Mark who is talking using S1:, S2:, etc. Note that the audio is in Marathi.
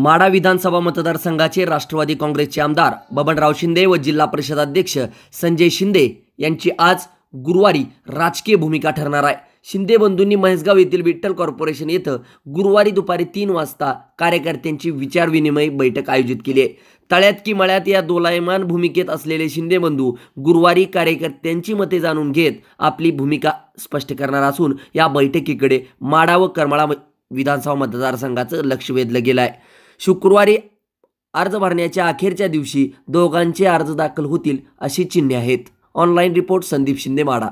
S1: माडा विधानसभा मतदारसंघाचे राष्ट्रवादी काँग्रेसचे आमदार बबनराव शिंदे व जिल्हा परिषद अध्यक्ष संजय शिंदे यांची आज गुरुवारी राजकीय भूमिका ठरणार आहे शिंदे बंधूंनी महेसगाव येथील विठ्ठल कॉर्पोरेशन येथे गुरुवारी दुपारी तीन वाजता कार्यकर्त्यांची विचारविनिमय बैठक आयोजित केली आहे तळ्यात की मळ्यात या दोलायमान भूमिकेत असलेले शिंदे बंधू गुरुवारी कार्यकर्त्यांची मते जाणून घेत आपली भूमिका स्पष्ट करणार असून या बैठकीकडे माडा व करमाळा विधानसभा मतदारसंघाचं लक्ष वेधलं गेलं आहे शुक्रवारी अर्ज भरण्याच्या अखेरच्या दिवशी दोघांचे अर्ज दाखल होतील अशी चिन्हे आहेत ऑनलाईन रिपोर्ट संदीप शिंदे माडा